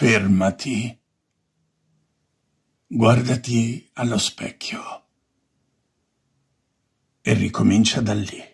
Fermati. Guardati allo specchio e ricomincia da lì.